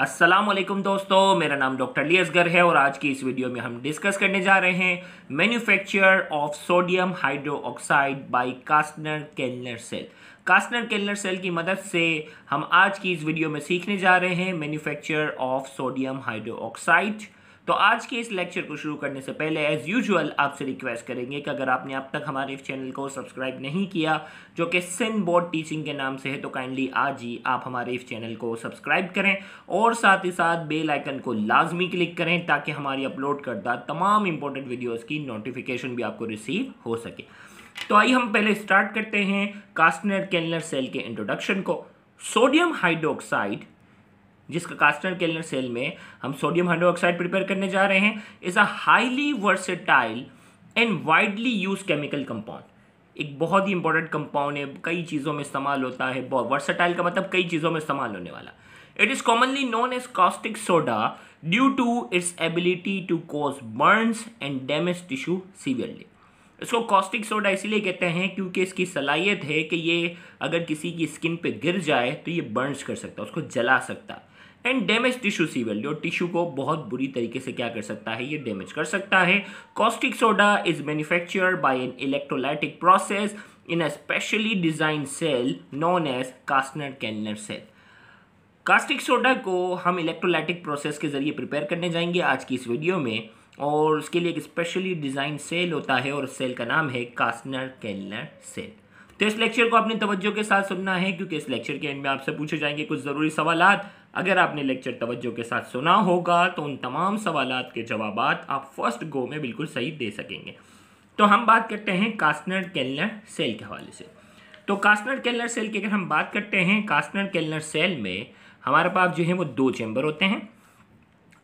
अस्सलाम वालेकुम दोस्तों मेरा नाम डॉक्टर लियसगर है और आज की इस वीडियो में हम डिस्कस करने जा रहे हैं manufacture of sodium hydro oxide by Castner Kellner cell Castner Kellner cell की मदद से हम आज की इस वीडियो में सीखने जा रहे हैं manufacture of sodium hydro oxide तो आज के इस लेक्चर को शुरू करने से पहले एज़ यूजुअल आपसे रिक्वेस्ट करेंगे कि अगर आपने अब तक हमारे चैनल को सब्सक्राइब नहीं किया जो कि सिन बोर्ड टीचिंग के नाम से है तो काइंडली आज ही आप हमारे इस चैनल को सब्सक्राइब करें और साथ ही साथ बेल आइकन को लाजमी क्लिक करें ताकि हमारी अपलोड करदा तमाम इंपॉर्टेंट वीडियोज़ की नोटिफिकेशन भी आपको रिसीव हो सके तो आइए हम पहले स्टार्ट करते हैं कास्टनर कैलनर सेल के इंट्रोडक्शन को सोडियम हाइड्रोक्साइड जिस कास्टर केलनर सेल में हम सोडियम हाइड्रोक्साइड प्रिपेयर करने जा रहे हैं is a highly versatile and widely use chemical compound एक बहुत ही इंपॉर्टेंट कंपाउंड है कई चीज़ों में इस्तेमाल होता है वर्सेटाइल का मतलब कई चीज़ों में इस्तेमाल होने वाला it is commonly known as caustic soda due to its ability to cause burns and damage tissue severely इसको कॉस्टिक सोडा इसीलिए कहते हैं क्योंकि इसकी सलाहियत है कि ये अगर किसी की स्किन पे गिर जाए तो ये बर्न्स कर सकता है उसको जला सकता है एंड डैमेज टिश्यू सीवेल्ड और टिश्यू को बहुत बुरी तरीके से क्या कर सकता है ये डैमेज कर सकता है caustic soda is manufactured by an electrolytic process in a specially design cell known as Castner Kellner cell caustic soda को हम इलेक्ट्रोलाइटिक प्रोसेस के ज़रिए प्रिपेयर करने जाएंगे आज की इस वीडियो में और उसके लिए एक स्पेशली डिज़ाइन सेल होता है और सेल का नाम है कास्टनर कैनर सेल तो इस लेक्चर को अपनी तवज्जो के साथ सुनना है क्योंकि इस लेक्चर के एंड में आपसे पूछे जाएंगे कुछ ज़रूरी सवाल अगर आपने लेक्चर तवज्जो के साथ सुना होगा तो उन तमाम सवाल के जवाब आप फर्स्ट गो में बिल्कुल सही दे सकेंगे तो हम बात करते हैं कास्टनर कैलनर सेल के हवाले से तो कास्टनर कैलनर सेल की अगर हम बात करते हैं कास्टनर कैलनर सेल में हमारे पास जो है वो दो चैम्बर होते हैं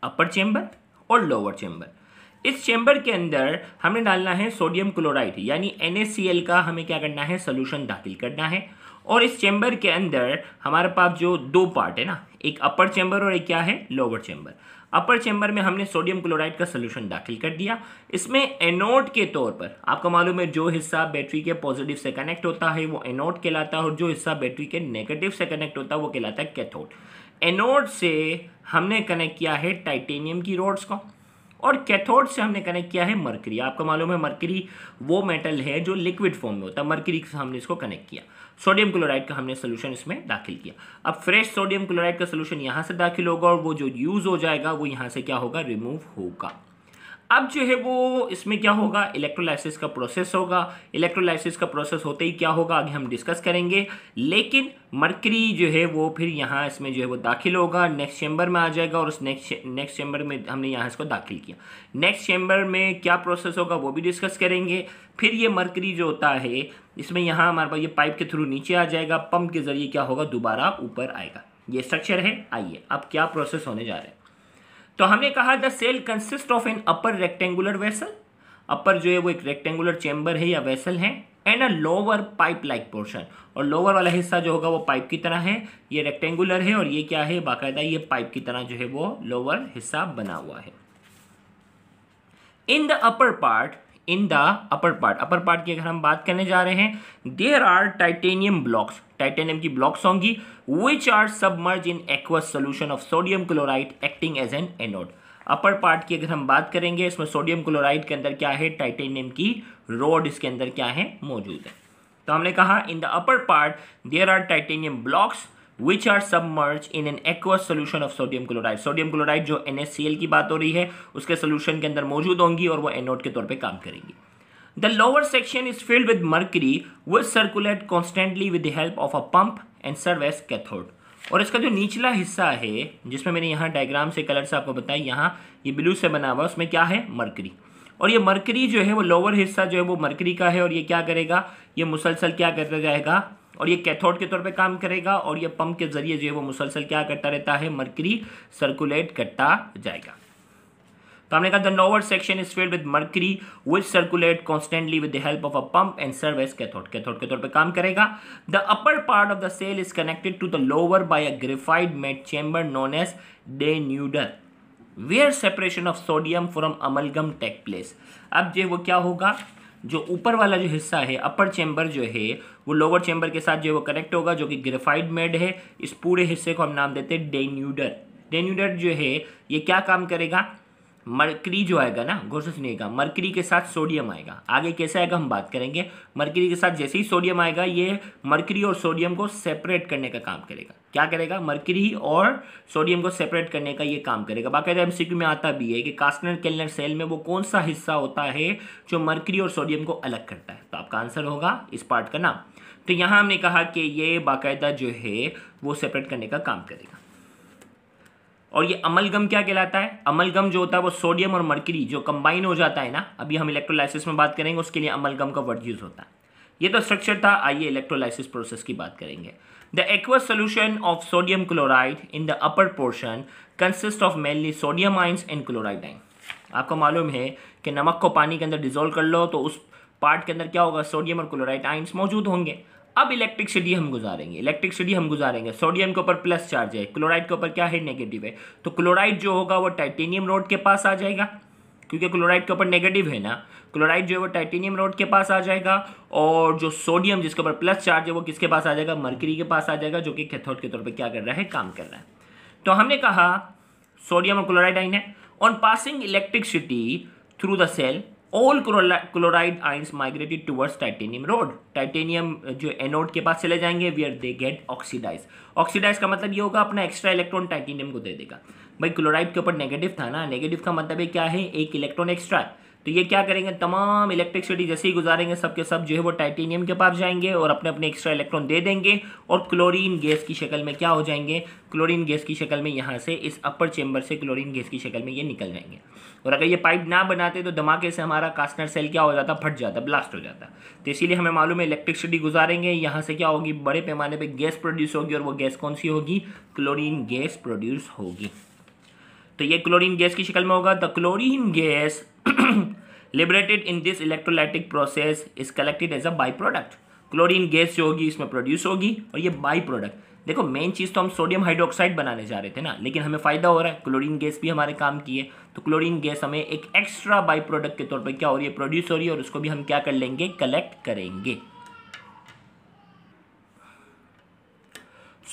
अपर चैम्बर और लोअर चैम्बर इस चैम्बर के अंदर हमें डालना है सोडियम क्लोराइड यानी एन का हमें क्या करना है सोल्यूशन दाखिल करना है और इस चैम्बर के अंदर हमारे पास जो दो पार्ट है ना एक अपर चैम्बर और एक क्या है लोअर चैम्बर अपर चैम्बर में हमने सोडियम क्लोराइड का सोल्यूशन दाखिल कर दिया इसमें एनोड के तौर पर आपको मालूम है जो हिस्सा बैटरी के पॉजिटिव से कनेक्ट होता है वो एनोड कहलाता है और जो हिस्सा बैटरी के नेगेटिव से कनेक्ट होता है वो कहलाता है कैथोड एनोड से हमने कनेक्ट किया है टाइटेनियम की रोड्स को और कैथोड से हमने कनेक्ट किया है मरकरी आपको मालूम है मरकरी वो मेटल है जो लिक्विड फॉर्म में होता है मरकरी से हमने इसको कनेक्ट किया सोडियम क्लोराइड का हमने सोल्यूशन इसमें दाखिल किया अब फ्रेश सोडियम क्लोराइड का सोल्यूशन यहाँ से दाखिल होगा और वो जो यूज़ हो जाएगा वो यहाँ से क्या होगा रिमूव होगा अब जो है वो इसमें क्या होगा इलेक्ट्रोलाइसिस का प्रोसेस होगा इलेक्ट्रोलाइसिस का प्रोसेस होते ही क्या होगा आगे हम डिस्कस करेंगे लेकिन मरकरी जो है वो फिर यहाँ इसमें जो है वो दाखिल होगा नेक्स्ट चैम्बर में आ जाएगा और उस नेक्स्ट नेक्स्ट चैम्बर में हमने यहाँ इसको दाखिल किया नेक्स्ट चैम्बर में क्या प्रोसेस होगा वो भी डिस्कस करेंगे फिर ये मरकरी जो होता है इसमें यहाँ हमारे पास ये पाइप के थ्रू नीचे आ जाएगा पंप के ज़रिए क्या होगा दोबारा ऊपर आएगा ये स्ट्रक्चर है आइए अब क्या प्रोसेस होने जा रहे हैं तो हमने कहा the cell consist of an upper rectangular vessel upper जो है वो एक रेक्टेंगुलर चैम्बर है या वेसल है and a lower pipe like portion और लोअर वाला हिस्सा जो होगा वो पाइप की तरह है ये रेक्टेंगुलर है और ये क्या है बाकायदा ये पाइप की तरह जो है वो लोअर हिस्सा बना हुआ है in the upper part in the upper part upper part की अगर हम बात करने जा रहे हैं there are titanium blocks titanium की ब्लॉक्स होंगी which are submerge in aqueous solution of sodium chloride acting as an anode upper part की अगर हम बात करेंगे इसमें सोडियम क्लोराइड के अंदर क्या है टाइटेनियम की रोड इसके अंदर क्या है मौजूद है तो हमने कहा in the upper part there are titanium blocks which are submerge in an aqueous solution of sodium chloride sodium chloride जो एन की बात हो रही है उसके सोल्यूशन के अंदर मौजूद होंगी और वो एनोड के तौर पर काम करेंगी the lower section is filled with mercury will circulate constantly with the help of a pump and serve as और इसका जो निचला हिस्सा है जिसमें मैंने यहाँ डायग्राम से कलर से आपको बताया यहाँ ये ब्लू से बना हुआ उसमें क्या है मरकरी और ये मरकरी जो है वो लोअर हिस्सा जो है वो मरकरी का है और ये क्या करेगा ये मुसलसल क्या करता जाएगा और ये कैथोड के तौर पे काम करेगा और ये पंप के जरिए जो है वो मुसलसल क्या करता रहता है मरकरी सर्कुलेट करता जाएगा तो हमने कहा the lower section is filled with mercury which circulate constantly with the help of a pump and serves cathode cathode के तौर पे काम करेगा the upper part of the cell is connected to the lower by a graphite mat chamber known as denuder where separation of sodium from amalgam take place अब जो वो क्या होगा जो ऊपर वाला जो हिस्सा है अपर चेंबर जो है वो लोअर चैम्बर के साथ जो है वो कनेक्ट होगा जो कि ग्रेफाइड मेड है इस पूरे हिस्से को हम नाम देते हैं डेन्यूडर डेन्यूडर जो है ये क्या काम करेगा मरकरी जो आएगा ना गौर से सुनिएगा मरकरी के साथ सोडियम आएगा आगे कैसे आएगा हम बात करेंगे मरकरी के साथ जैसे ही सोडियम आएगा ये मरकरी और सोडियम को सेपरेट करने का काम करेगा क्या करेगा मरकरी और सोडियम को सेपरेट करने का ये काम करेगा बाकायदा सी में आता भी है कि कास्टनर केलनर सेल में वो कौन सा हिस्सा होता है जो मरकरी और सोडियम को अलग करता है तो आपका आंसर होगा इस पार्ट का नाम तो यहाँ हमने कहा कि ये बाकायदा जो है वो सेपरेट करने का काम करेगा और ये अमलगम क्या कहलाता है अमलगम जो होता है वो सोडियम और मरकरी जो कंबाइन हो जाता है ना अभी हम इलेक्ट्रोलाइसिस में बात करेंगे उसके लिए अमलगम का वर्ड यूज़ होता है ये तो स्ट्रक्चर था आइए इलेक्ट्रोलाइसिस प्रोसेस की बात करेंगे the aqueous solution of sodium chloride in the upper portion consist of mainly sodium ions and chloride ion आपको मालूम है कि नमक को पानी के अंदर डिजोल्व कर लो तो उस पार्ट के अंदर क्या होगा सोडियम और क्लोराइड आइंस मौजूद होंगे अब इलेक्ट्रिकसिटी हम गुजारेंगे इलेक्ट्रिकसिटी हम गुजारेंगे सोडियम के ऊपर प्लस चार्ज है क्लोराइड के ऊपर क्या है नेगेटिव है तो क्लोराइड जो होगा वो टाइटेनियम रोड के पास आ जाएगा क्योंकि क्लोराइड के ऊपर नेगेटिव है ना क्लोराइड जो है वो टाइटेनियम रोड के पास आ जाएगा और जो सोडियम जिसके ऊपर प्लस चार्ज है वो किसके पास आ जाएगा मर्करी के पास आ जाएगा जो कि कैथोड के तौर पर क्या कर रहा है काम कर रहा है तो हमने कहा सोडियम और क्लोराइड आइन है on passing electricity through the cell all chloride ions migrated towards titanium rod titanium जो एनोड के पास चले जाएंगे where they get oxidize oxidize का मतलब ये होगा अपना एक्स्ट्रा इलेक्ट्रॉन टाइटेनियम को दे देगा भाई क्लोराइड के ऊपर नेगेटिव था ना नेगेटिव का मतलब क्या है एक इलेक्ट्रॉन एक्स्ट्रा तो ये क्या करेंगे तमाम इलेक्ट्रिसिटी जैसे ही गुजारेंगे सब के सब जो है वो टाइटेनियम के पास जाएंगे और अपने अपने एक्स्ट्रा इलेक्ट्रॉन दे देंगे और क्लोरीन गैस की शक्ल में क्या हो जाएंगे क्लोरीन गैस की शक्ल में यहाँ से इस अपर चेम्बर से क्लोरीन गैस की शक्ल में ये निकल जाएंगे और अगर ये पाइप ना बनाते तो धमाके से हमारा कास्टनर सेल क्या हो जाता फट जाता ब्लास्ट हो जाता तो इसीलिए हमें मालूम है इलेक्ट्रिसिटी गुजारेंगे यहाँ से क्या होगी बड़े पैमाने पर गैस प्रोड्यूस होगी और वो गैस कौन सी होगी क्लोरीन गैस प्रोड्यूस होगी तो ये क्लोरीन गैस की शक्ल में होगा the chlorine gas liberated in this electrolytic process is collected as a by product chlorine gas जो होगी इसमें प्रोड्यूस होगी और ये बाई प्रोडक्ट देखो मेन चीज़ तो हम सोडियम हाइड्रोक्साइड बनाने जा रहे थे ना लेकिन हमें फ़ायदा हो रहा है क्लोरीन गैस भी हमारे काम की है तो क्लोरीन गैस हमें एक एक्स्ट्रा बाई प्रोडक्ट के तौर पर क्या हो रही है प्रोड्यूस हो रही है और उसको भी हम क्या कर लेंगे कलेक्ट करेंगे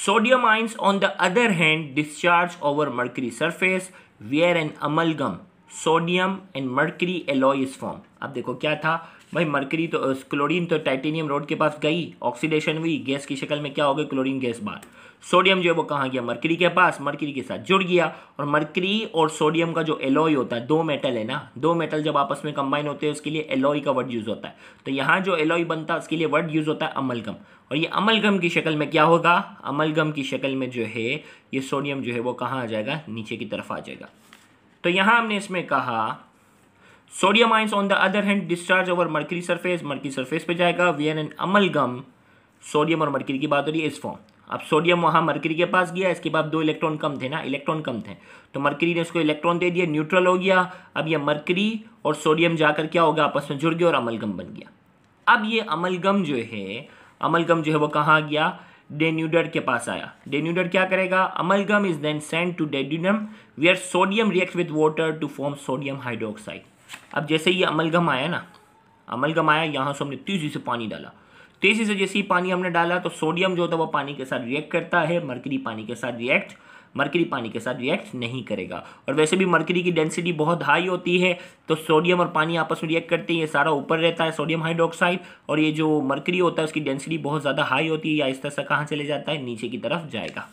sodium ions on the other hand discharge over mercury surface where an amalgam sodium and mercury alloy is form अब देखो क्या था भाई मर्करी तो क्लोरीन तो टाइटेनियम रोड के पास गई ऑक्सीडेशन हुई गैस की शक्ल में क्या हो गया क्लोरीन गैस बाहर सोडियम जो है वो कहाँ गया मर्करी के पास मर्करी के साथ जुड़ गया और मर्करी और सोडियम का जो एलोई होता है दो मेटल है ना दो मेटल जब आपस में कंबाइन होते हैं उसके लिए एलोई का वर्ड यूज़ होता है तो यहाँ जो एलोई बनता है उसके लिए वर्ड यूज़ होता है अमलगम और ये अमलगम की शक्ल में क्या होगा अमलगम की शक्ल में जो है ये सोडियम जो है वो कहाँ आ जाएगा नीचे की तरफ आ जाएगा तो यहाँ हमने इसमें कहा sodium ions on the other hand discharge over mercury surface mercury surface पे जाएगा we an amalgam sodium और मर्की की बात हो रही है इस फॉर्म अब सोडियम वहाँ मर्की के पास गया इसके बाद दो इलेक्ट्रॉन कम थे ना इलेक्ट्रॉन कम थे तो मर्की ने उसको इलेक्ट्रॉन दे दिया न्यूट्रल हो गया अब यह मर्की और सोडियम जाकर क्या होगा आपस में जुड़ गया और अमलगम बन गया अब ये अमलगम जो है अमलगम जो है वो कहाँ गया डेन्यूडर के पास आया डेन्यूडर क्या करेगा amalgam is then send to we are sodium react with water to form sodium hydroxide अब जैसे ये अमलगम आया ना अमलगम आया यहाँ से हमने तेज़ी से पानी डाला तेज़ी से जैसे ही पानी हमने डाला तो सोडियम जो होता है वो पानी के साथ रिएक्ट करता है मरकरी पानी के साथ रिएक्ट मरकरी पानी के साथ रिएक्ट नहीं करेगा और वैसे भी मरकरी की डेंसिटी बहुत हाई होती है तो सोडियम और पानी आपस में रिएक्ट करते हैं ये सारा ऊपर रहता है सोडियम हाइड्रोक्साइड और ये जो मरकरी होता है उसकी डेंसिटी बहुत ज़्यादा हाई होती है या इस तरह से कहाँ चले जाता है नीचे की तरफ जाएगा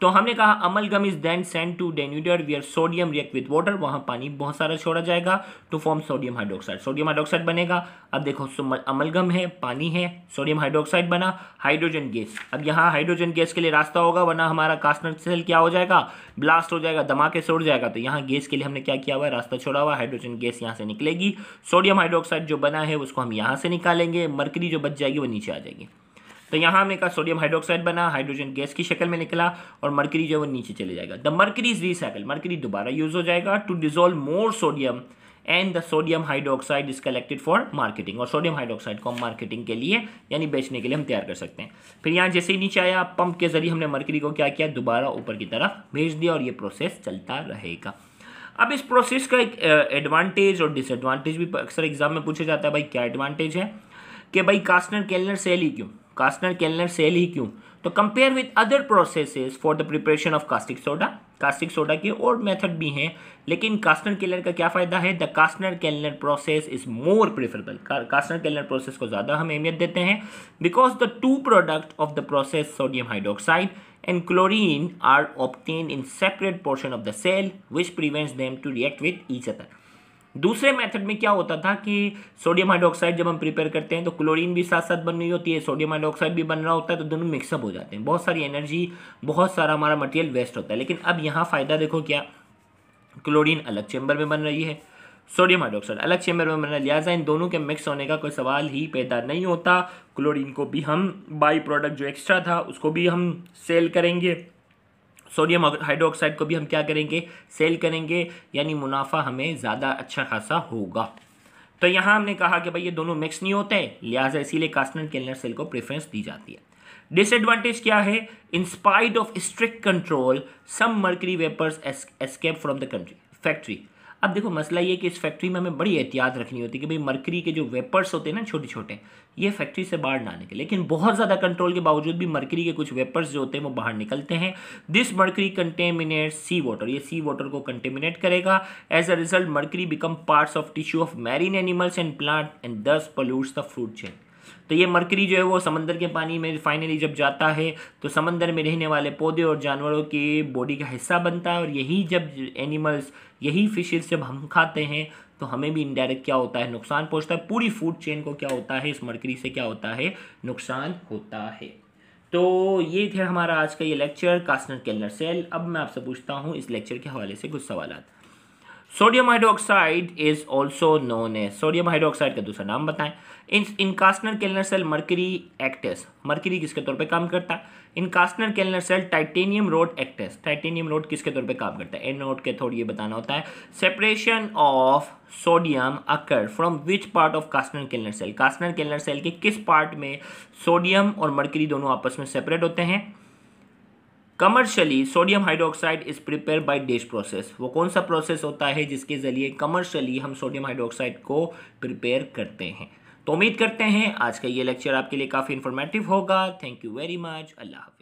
तो हमने कहा amalgam is then send to denuder where sodium react with water वहाँ पानी बहुत सारा छोड़ा जाएगा to form sodium hydroxide sodium hydroxide बनेगा अब देखो गम है पानी है सोडियम हाइड्रोक्साइड बना हाइड्रोजन गैस अब यहाँ हाइड्रोजन गैस के लिए रास्ता होगा वरना हमारा कास्टनर सेल क्या हो जाएगा ब्लास्ट हो जाएगा धमाके से उड़ जाएगा तो यहाँ गैस के लिए हमने क्या किया हुआ है रास्ता छोड़ा हुआ हाइड्रोजन गैस यहाँ से निकलेगी सोडियम हाइड्रोक्साइड जो बना है उसको हम यहाँ से निकालेंगे मरकरी जो बच जाएगी वो नीचे आ जाएगी तो यहाँ हमने कहा सोडियम हाइड्रोक्साइड बना हाइड्रोजन गैस की शक्ल में निकला और मरकरी जो है वो नीचे चले जाएगा the mercury is recycle mercury दोबारा यूज हो जाएगा to dissolve more sodium and the sodium hydroxide is collected for marketing और सोडियम हाइड्रोक्साइड को हम मार्केटिंग के लिए यानी बेचने के लिए हम तैयार कर सकते हैं फिर यहाँ जैसे ही नीचे आया पंप के जरिए हमने मरकरी को क्या किया दोबारा ऊपर की तरफ भेज दिया और ये प्रोसेस चलता रहेगा अब इस प्रोसेस का एक एडवांटेज और डिसएडवांटेज भी अक्सर एग्जाम में पूछा जाता है भाई क्या एडवांटेज है कि भाई कास्टनर केलनर सेल ही क्यों कास्टनर केलनर सेल ही क्यों तो compare with other processes for the preparation of caustic soda caustic soda के और मेथड भी हैं लेकिन कास्टनर केलर का क्या फ़ायदा है the Castner Kellner process is more preferable Castner Kellner process को ज़्यादा हम अहमियत देते हैं because the two product of the process sodium hydroxide and chlorine are obtain in separate portion of the cell which prevents them to react with each other दूसरे method में क्या होता था कि सोडियम हाइड्रोक्साइड जब हम प्रिपेयर करते हैं तो क्लोरीन भी साथ साथ बन रही होती है सोडियम हाइड्रोक्साइड भी बन रहा होता है तो दोनों मिक्सअप हो जाते हैं बहुत सारी एनर्जी बहुत सारा हमारा मटेरियल वेस्ट होता है लेकिन अब यहाँ फ़ायदा देखो क्या क्लोरीन अलग चैम्बर में बन रही है सोडियम हाइड्रोक्साइड अलग चैम्बर में बन रहा है लिहाजा इन दोनों के मिक्स होने का कोई सवाल ही पैदा नहीं होता क्लोरीन को भी हम बाई प्रोडक्ट जो एक्स्ट्रा था उसको भी हम सेल करेंगे सोडियम हाइड्रोक्साइड को भी हम क्या करेंगे सेल करेंगे यानी मुनाफा हमें ज़्यादा अच्छा खासा होगा तो यहाँ हमने कहा कि भाई ये दोनों मिक्स नहीं होते लिहाजा इसीलिए कास्टनर केलनर सेल को प्रेफरेंस दी जाती है डिसएडवांटेज क्या है in spite of strict control some mercury vapours escape from the country factory अब देखो मसला ये कि इस फैक्ट्री में हमें बड़ी एहतियात रखनी होती है कि भाई मरकरी के जो वेपर्स होते हैं ना छोटे छोटे ये फैक्ट्री से बाहर ना निकले लेकिन बहुत ज़्यादा कंट्रोल के बावजूद भी मरकरी के कुछ वेपर्स जो होते हैं वो बाहर निकलते हैं this mercury contaminate sea water ये सी वाटर को कंटेमिनेट करेगा as a result mercury become parts of tissue of marine animals and plant and thus pollutes the fruit chain तो ये मरकरी जो है वो समंदर के पानी में फाइनली जब जाता है तो समंदर में रहने वाले पौधे और जानवरों की बॉडी का हिस्सा बनता है और यही जब एनिमल्स यही फिशेज जब हम खाते हैं तो हमें भी इनडायरेक्ट क्या होता है नुकसान पहुंचता है पूरी फूड चेन को क्या होता है इस मरकरी से क्या होता है नुकसान होता है तो ये थे हमारा आज का ये लेक्चर कास्टनर केलर सेल अब मैं आपसे पूछता हूँ इस लेक्चर के हवाले से कुछ सवाल sodium hydroxide is also known है सोडियम हाइड्रोक्साइड का दूसरा नाम बताएं in in Castner Kellner cell mercury acts mercury किसके तौर पे काम करता है in Castner Kellner cell titanium rod acts titanium rod किसके तौर पे काम करता है एन रोड के थोड़ी ये बताना होता है separation of sodium occur from which part of Castner Kellner cell Castner Kellner cell के किस पार्ट में सोडियम और मर्करी दोनों आपस में सेपरेट होते हैं commercially sodium hydroxide is prepare by this process वो कौन सा प्रोसेस होता है जिसके ज़रिए कमर्शली हम सोडियम हाइड्रोक्साइड को प्रिपेयर करते हैं तो उम्मीद करते हैं आज का ये लेक्चर आपके लिए काफ़ी इन्फॉर्मेटिव होगा thank you very much Allah